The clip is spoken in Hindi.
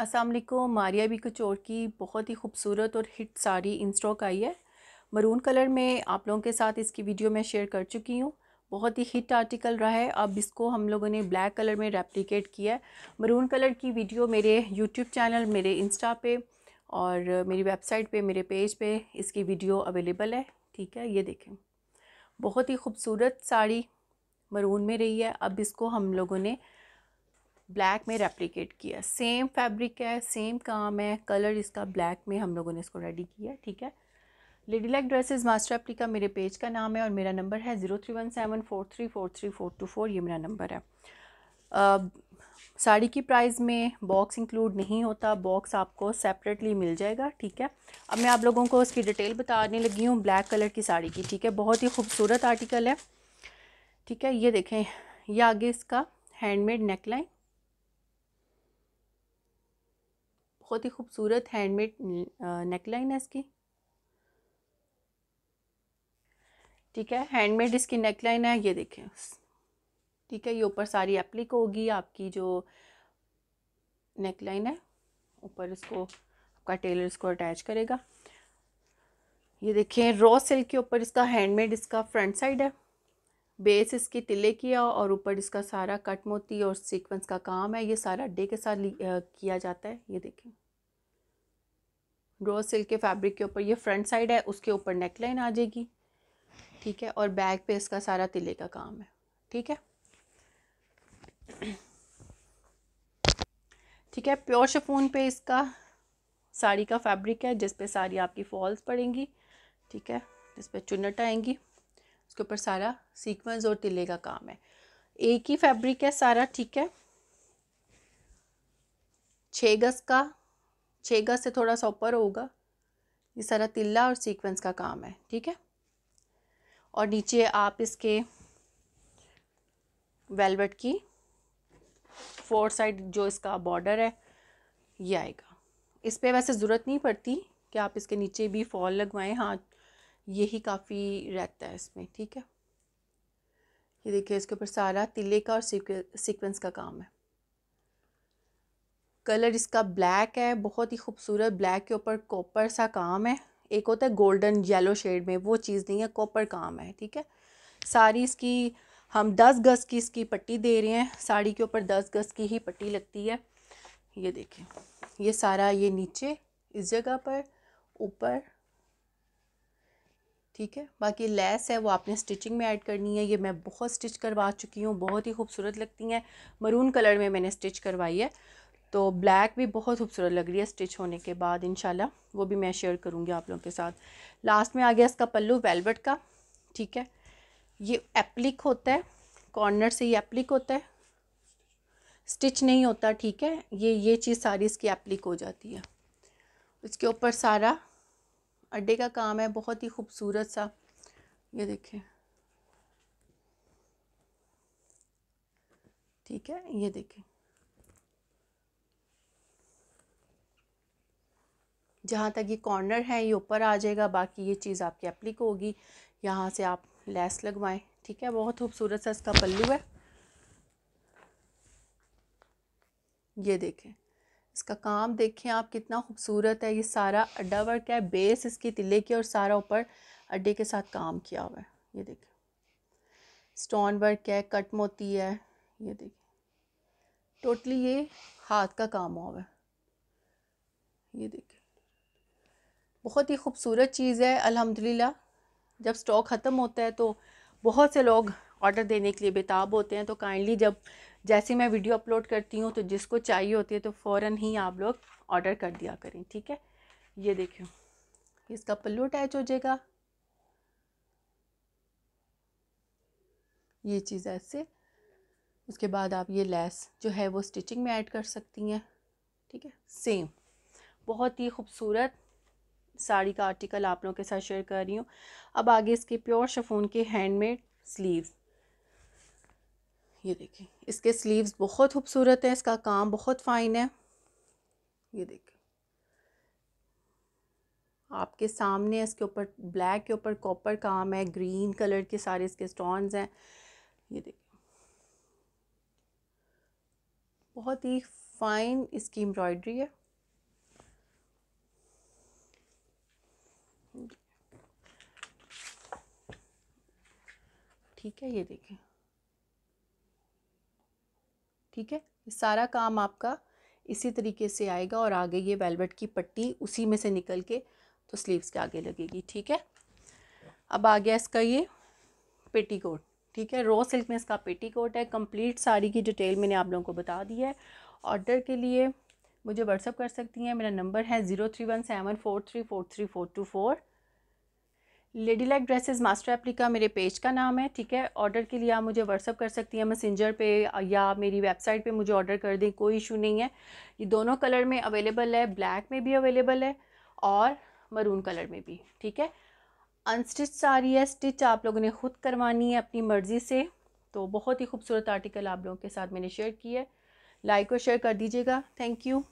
असलम मारिया बी कचोर की बहुत ही खूबसूरत और हिट साड़ी इन स्टॉक आई है मरून कलर में आप लोगों के साथ इसकी वीडियो मैं शेयर कर चुकी हूँ बहुत ही हिट आर्टिकल रहा है अब इसको हम लोगों ने ब्लैक कलर में रेप्लिकेट किया है मरून कलर की वीडियो मेरे यूट्यूब चैनल मेरे इंस्टा पे और मेरी वेबसाइट पे मेरे पेज पे इसकी वीडियो अवेलेबल है ठीक है ये देखें बहुत ही खूबसूरत साड़ी मरून में रही है अब इसको हम लोगों ने ब्लैक में रेप्लिकेट किया सेम फैब्रिक है सेम काम है कलर इसका ब्लैक में हम लोगों ने इसको रेडी किया ठीक है lady like dresses master applique का मेरे पेज का नाम है और मेरा नंबर है zero three one seven four three four three four two four ये मेरा नंबर है साड़ी की प्राइस में बॉक्स इंक्लूड नहीं होता बॉक्स आपको सेपरेटली मिल जाएगा ठीक है अब मैं आप लोगों को उसकी डिटेल बताने लगी हूँ ब्लैक कलर की साड़ी की ठीक है बहुत ही खूबसूरत आर्टिकल है ठीक है ये देखें यह आगे इसका हैंडमेड नेकलाइन बहुत ही खूबसूरत हैंडमेड नेकलाइन है इसकी ठीक है हैंडमेड इसकी नेकलाइन है ये देखें ठीक है ये ऊपर सारी एप्लिक होगी आपकी जो नेकलाइन है ऊपर इसको आपका टेलर इसको अटैच करेगा ये देखें रॉ सिल्क के ऊपर इसका हैंडमेड इसका फ्रंट साइड है बेस इसकी तिले की है और ऊपर इसका सारा कट मोती और सीक्वेंस का काम है ये सारा डे के साथ किया जाता है ये देखें रोज सिल्क के फैब्रिक के ऊपर ये फ्रंट साइड है उसके ऊपर नेकलाइन आ जाएगी ठीक है और बैक पे इसका सारा तिले का काम है ठीक है ठीक है प्योर शफून पे इसका साड़ी का फैब्रिक है जिस सारी आपकी फॉल्स पड़ेंगी ठीक है जिस पर चुनट आएंगी उसके ऊपर सारा सीक्वेंस और तिले का काम है एक ही फैब्रिक है सारा ठीक है छः गज का छः गज से थोड़ा सा ऊपर होगा ये सारा तिल्ला और सीक्वेंस का काम है ठीक है और नीचे आप इसके वेलवेट की फोर साइड जो इसका बॉर्डर है ये आएगा इस पर वैसे ज़रूरत नहीं पड़ती कि आप इसके नीचे भी फॉल लगवाएं हाँ यही काफ़ी रहता है इसमें ठीक है ये देखिए इसके ऊपर सारा तिले का और सीक्वेंस का काम है कलर इसका ब्लैक है बहुत ही खूबसूरत ब्लैक के ऊपर कॉपर सा काम है एक होता है गोल्डन येलो शेड में वो चीज़ नहीं है कॉपर काम है ठीक है सारी इसकी हम दस गज की इसकी पट्टी दे रहे हैं साड़ी के ऊपर दस गज की ही पट्टी लगती है ये देखें ये सारा ये नीचे इस जगह पर ऊपर ठीक है बाकी लेस है वो आपने स्टिचिंग में ऐड करनी है ये मैं बहुत स्टिच करवा चुकी हूँ बहुत ही खूबसूरत लगती हैं मरून कलर में मैंने स्टिच करवाई है तो ब्लैक भी बहुत खूबसूरत लग रही है स्टिच होने के बाद इन वो भी मैं शेयर करूँगी आप लोगों के साथ लास्ट में आ गया इसका पल्लू वेलवेट का ठीक है ये एप्लिक होता है कॉर्नर से ये एप्लिक होता है स्टिच नहीं होता ठीक है ये ये चीज़ सारी इसकी एप्लिक हो जाती है इसके ऊपर सारा अड्डे का काम है बहुत ही खूबसूरत सा ये देखें ठीक है ये देखें जहाँ तक ये कॉर्नर है ये ऊपर आ जाएगा बाकी ये चीज़ आपकी अप्लिक होगी यहाँ से आप लेस लगवाएं ठीक है बहुत खूबसूरत सा इसका पल्लू है ये देखें इसका काम देखें आप कितना खूबसूरत है ये सारा अड्डा वर्क है बेस इसकी तिले की और सारा ऊपर अड्डे के साथ काम किया हुआ है ये देखें स्टोन वर्क है कट मोती है ये देखें टोटली ये हाथ का काम हुआ है ये देखें बहुत ही खूबसूरत चीज़ है अल्हम्दुलिल्लाह जब स्टॉक ख़त्म होता है तो बहुत से लोग ऑर्डर देने के लिए बेताब होते हैं तो काइंडली जब जैसे मैं वीडियो अपलोड करती हूँ तो जिसको चाहिए होती है तो फ़ौर ही आप लोग ऑर्डर कर दिया करें ठीक है ये देखें इसका पल्लू अटैच हो जाएगा ये चीज़ ऐसे उसके बाद आप ये लेस जो है वो स्टिचिंग में ऐड कर सकती हैं ठीक है सेम बहुत ही खूबसूरत साड़ी का आर्टिकल आप लोगों के साथ शेयर कर रही हूँ अब आगे इसके प्योर शफून के हैंडमेड स्लीव्स ये देखें इसके स्लीव्स बहुत खूबसूरत हैं इसका काम बहुत फ़ाइन है ये देखें आपके सामने इसके ऊपर ब्लैक के ऊपर कॉपर काम है ग्रीन कलर के सारे इसके स्टोन्स हैं ये देखें बहुत ही फ़ाइन इसकी एम्ब्रॉयडरी है ठीक है ये देखें ठीक है ये सारा काम आपका इसी तरीके से आएगा और आगे ये वेलवेट की पट्टी उसी में से निकल के तो स्लीव्स के आगे लगेगी ठीक है अब आ गया इसका ये पेटी कोट ठीक है रॉ सिल्क में इसका पेटी कोट है कंप्लीट साड़ी की डिटेल मैंने आप लोगों को बता दी है ऑर्डर के लिए मुझे व्हाट्सअप कर सकती हैं मेरा नंबर है zero three one seven four three four three four two four lady like dresses master applique मेरे पेज का नाम है ठीक है ऑर्डर के लिए आप मुझे व्हाट्सअप कर सकती हैं मैसेंजर पे या मेरी वेबसाइट पे मुझे ऑर्डर कर दें कोई इशू नहीं है ये दोनों कलर में अवेलेबल है ब्लैक में भी अवेलेबल है और मरून कलर में भी ठीक है अनस्टिच रही है स्टिच आप लोगों ने खुद करवानी है अपनी मर्ज़ी से तो बहुत ही खूबसूरत आर्टिकल आप लोगों के साथ मैंने शेयर की है लाइक और शेयर कर दीजिएगा थैंक यू